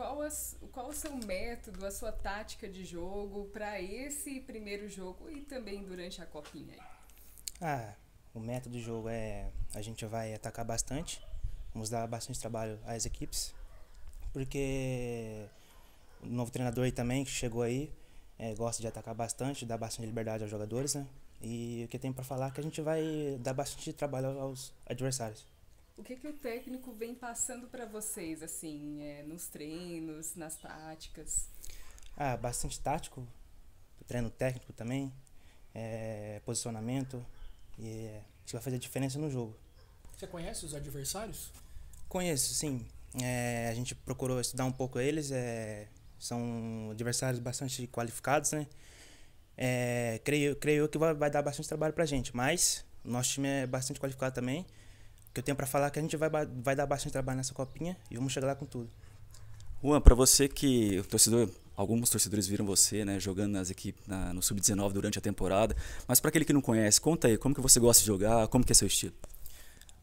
qual, a, qual o seu método, a sua tática de jogo para esse primeiro jogo e também durante a copinha? Aí? Ah, o método de jogo é a gente vai atacar bastante, vamos dar bastante trabalho às equipes, porque o novo treinador aí também que chegou aí é, gosta de atacar bastante, dar bastante liberdade aos jogadores, né? E o que tem para falar é que a gente vai dar bastante trabalho aos adversários o que, que o técnico vem passando para vocês, assim, é, nos treinos, nas táticas? Ah, bastante tático, treino técnico também, é, posicionamento, e isso é, vai fazer diferença no jogo. Você conhece os adversários? Conheço, sim. É, a gente procurou estudar um pouco eles, é, são adversários bastante qualificados, né? É, creio, creio que vai, vai dar bastante trabalho para gente, mas nosso time é bastante qualificado também que eu tenho para falar é que a gente vai, vai dar bastante trabalho nessa copinha e vamos chegar lá com tudo. Juan, para você que torcedor, alguns torcedores viram você, né, jogando nas equipes na, no sub-19 durante a temporada, mas para aquele que não conhece, conta aí, como que você gosta de jogar, como que é seu estilo?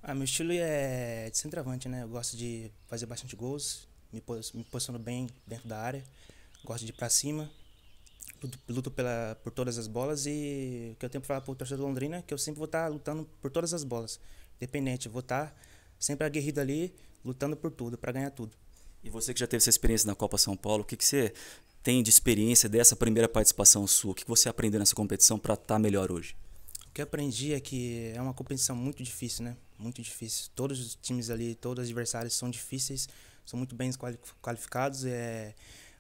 Ah, meu estilo é de centroavante, né? Eu gosto de fazer bastante gols, me, pos me posiciono bem dentro da área, gosto de ir para cima, luto, luto, pela, por todas as bolas e o que eu tenho para falar para o torcedor Londrina é que eu sempre vou estar tá lutando por todas as bolas dependente. vou estar tá sempre aguerrido ali, lutando por tudo, para ganhar tudo. E você que já teve essa experiência na Copa São Paulo, o que, que você tem de experiência dessa primeira participação sua? O que você aprendeu nessa competição para estar tá melhor hoje? O que eu aprendi é que é uma competição muito difícil, né? Muito difícil. Todos os times ali, todos os adversários são difíceis, são muito bem qualificados. É...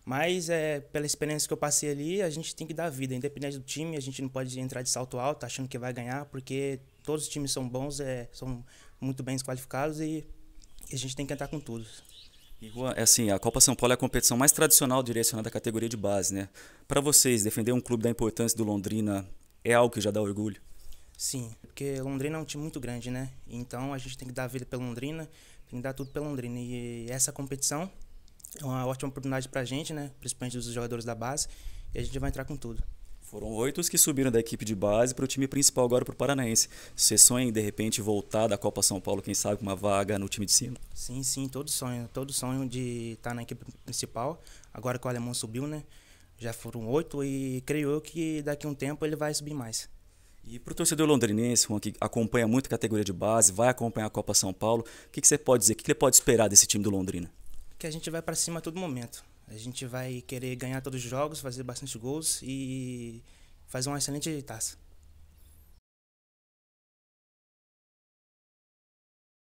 Mas é, pela experiência que eu passei ali, a gente tem que dar vida. Independente do time, a gente não pode entrar de salto alto achando que vai ganhar, porque todos os times são bons, é, são muito bem qualificados e a gente tem que entrar com tudo. E Juan, é assim, a Copa São Paulo é a competição mais tradicional direcionada é à categoria de base, né? Para vocês, defender um clube da importância do Londrina é algo que já dá orgulho? Sim, porque Londrina é um time muito grande, né? Então a gente tem que dar a vida pela Londrina, tem que dar tudo pela Londrina. E essa competição é uma ótima oportunidade para a gente, né? Principalmente dos jogadores da base, e a gente vai entrar com tudo. Foram oito os que subiram da equipe de base para o time principal agora para o Paranaense. Você sonha em, de repente, voltar da Copa São Paulo, quem sabe, com uma vaga no time de cima? Sim, sim, todo sonho. Todo sonho de estar tá na equipe principal. Agora que o Alemão subiu, né? Já foram oito e creio eu que daqui a um tempo ele vai subir mais. E para o torcedor londrinense, Juan, que acompanha muito a categoria de base, vai acompanhar a Copa São Paulo, o que, que você pode dizer? O que, que ele pode esperar desse time do Londrina? Que a gente vai para cima a todo momento. A gente vai querer ganhar todos os jogos, fazer bastante gols e fazer uma excelente taça.